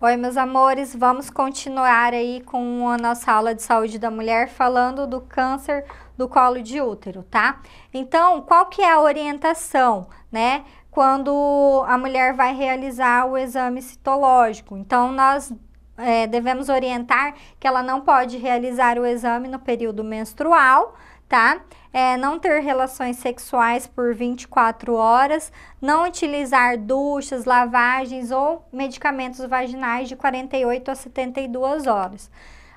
Oi, meus amores, vamos continuar aí com a nossa aula de saúde da mulher falando do câncer do colo de útero, tá? Então, qual que é a orientação, né? Quando a mulher vai realizar o exame citológico. Então, nós é, devemos orientar que ela não pode realizar o exame no período menstrual, tá? É, não ter relações sexuais por 24 horas, não utilizar duchas, lavagens ou medicamentos vaginais de 48 a 72 horas.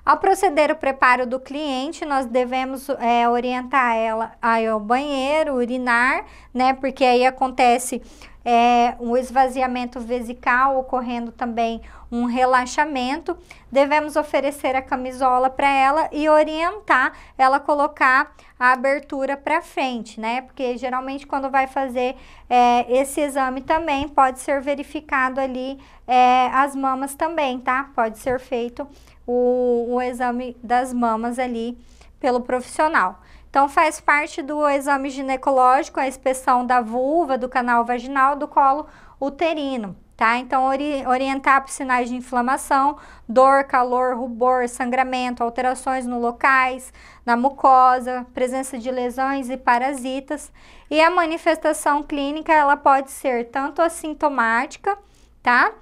Ao proceder o preparo do cliente, nós devemos é, orientar ela ao banheiro, urinar, né? Porque aí acontece é, um esvaziamento vesical, ocorrendo também um relaxamento. Devemos oferecer a camisola para ela e orientar ela colocar a abertura para frente, né? Porque geralmente quando vai fazer é, esse exame também pode ser verificado ali é, as mamas também, tá? Pode ser feito o, o exame das mamas ali pelo profissional. Então, faz parte do exame ginecológico a inspeção da vulva, do canal vaginal, do colo uterino, tá? Então, ori orientar para sinais de inflamação, dor, calor, rubor, sangramento, alterações no locais, na mucosa, presença de lesões e parasitas. E a manifestação clínica, ela pode ser tanto assintomática, tá?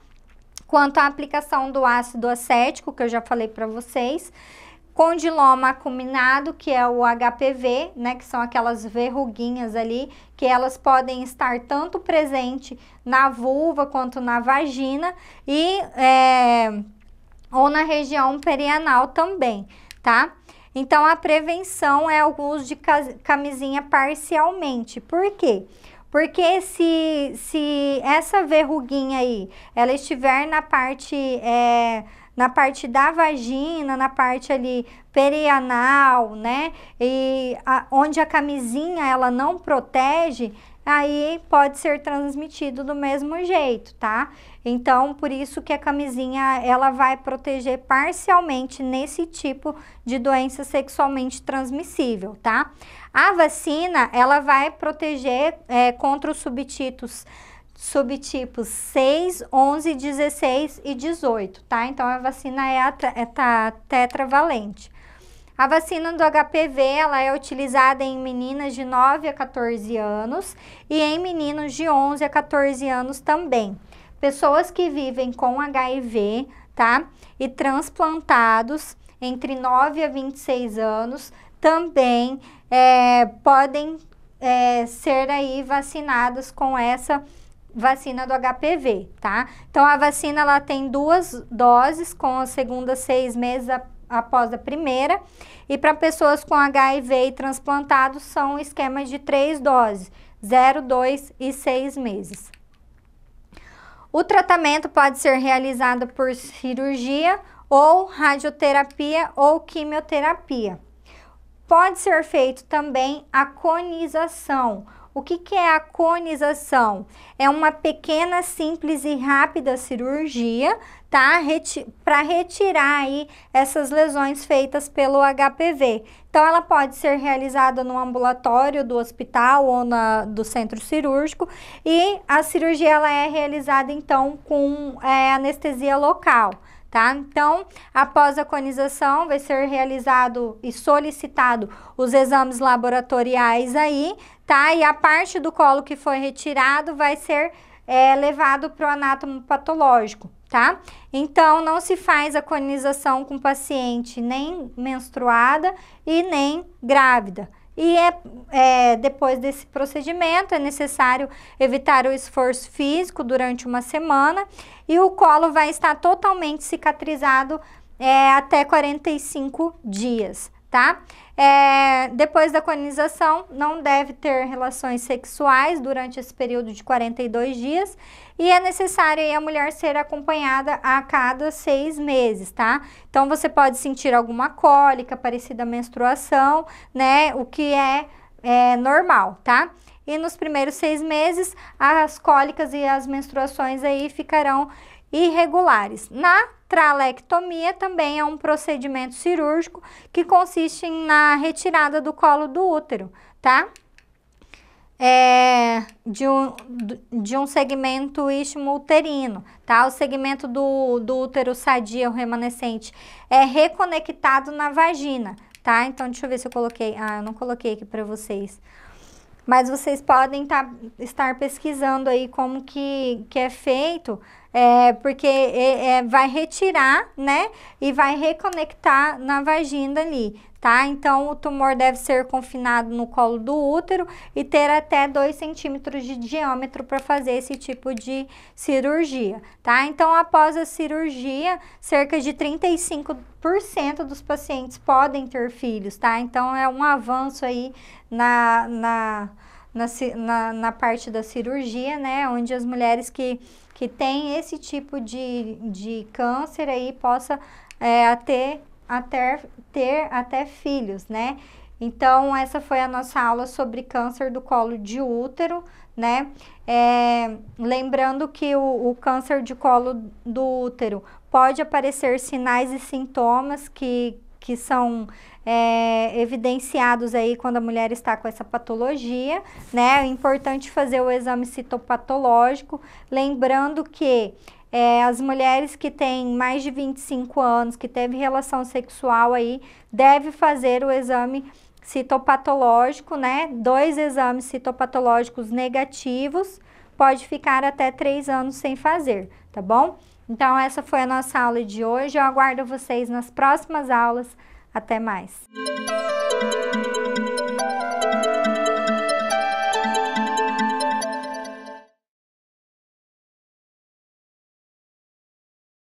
Quanto à aplicação do ácido acético, que eu já falei para vocês, condiloma acuminado, que é o HPV, né, que são aquelas verruguinhas ali, que elas podem estar tanto presente na vulva quanto na vagina e é, ou na região perianal também, tá? Então, a prevenção é o uso de camisinha parcialmente. Por quê? Porque se, se essa verruguinha aí, ela estiver na parte... É, na parte da vagina, na parte ali perianal, né? E a, onde a camisinha ela não protege, aí pode ser transmitido do mesmo jeito, tá? Então, por isso que a camisinha ela vai proteger parcialmente nesse tipo de doença sexualmente transmissível, tá? A vacina ela vai proteger é, contra os subtítulos subtipos 6, 11, 16 e 18, tá? Então, a vacina é, a, é tá, tetravalente. A vacina do HPV, ela é utilizada em meninas de 9 a 14 anos e em meninos de 11 a 14 anos também. Pessoas que vivem com HIV, tá? E transplantados entre 9 a 26 anos também é, podem é, ser aí vacinadas com essa vacina vacina do HPV, tá? Então, a vacina, ela tem duas doses, com a segunda seis meses após a primeira, e para pessoas com HIV e transplantados, são esquemas de três doses, 0, 2 e 6 meses. O tratamento pode ser realizado por cirurgia ou radioterapia ou quimioterapia. Pode ser feito também a conização, o que, que é a conização? É uma pequena, simples e rápida cirurgia, tá? Reti para retirar aí essas lesões feitas pelo HPV. Então, ela pode ser realizada no ambulatório do hospital ou na, do centro cirúrgico e a cirurgia ela é realizada então com é, anestesia local tá? Então, após a conização, vai ser realizado e solicitado os exames laboratoriais aí, tá? E a parte do colo que foi retirado vai ser é, levado para o anátomo patológico, tá? Então, não se faz a conização com paciente nem menstruada e nem grávida, e é, é, depois desse procedimento é necessário evitar o esforço físico durante uma semana e o colo vai estar totalmente cicatrizado é, até 45 dias tá? É, depois da colonização, não deve ter relações sexuais durante esse período de 42 dias e é necessário a mulher ser acompanhada a cada seis meses, tá? Então, você pode sentir alguma cólica parecida à menstruação, né? O que é, é normal, tá? E nos primeiros seis meses, as cólicas e as menstruações aí ficarão irregulares. Na tralectomia também é um procedimento cirúrgico que consiste na retirada do colo do útero, tá? É, de, um, de um segmento istmo uterino, tá? O segmento do, do útero sadio remanescente é reconectado na vagina, tá? Então, deixa eu ver se eu coloquei... Ah, eu não coloquei aqui para vocês mas vocês podem tá, estar pesquisando aí como que, que é feito, é, porque é, é, vai retirar, né, e vai reconectar na vagina ali tá? Então, o tumor deve ser confinado no colo do útero e ter até 2 centímetros de diâmetro para fazer esse tipo de cirurgia, tá? Então, após a cirurgia, cerca de 35% dos pacientes podem ter filhos, tá? Então, é um avanço aí na... na na, na, na parte da cirurgia, né? Onde as mulheres que, que têm esse tipo de, de câncer aí possa é, ter até ter até filhos, né? Então, essa foi a nossa aula sobre câncer do colo de útero, né? É, lembrando que o, o câncer de colo do útero pode aparecer sinais e sintomas que, que são é, evidenciados aí quando a mulher está com essa patologia, né? É importante fazer o exame citopatológico, lembrando que é, as mulheres que têm mais de 25 anos, que teve relação sexual aí, deve fazer o exame citopatológico, né? Dois exames citopatológicos negativos, pode ficar até três anos sem fazer, tá bom? Então, essa foi a nossa aula de hoje. Eu aguardo vocês nas próximas aulas. Até mais!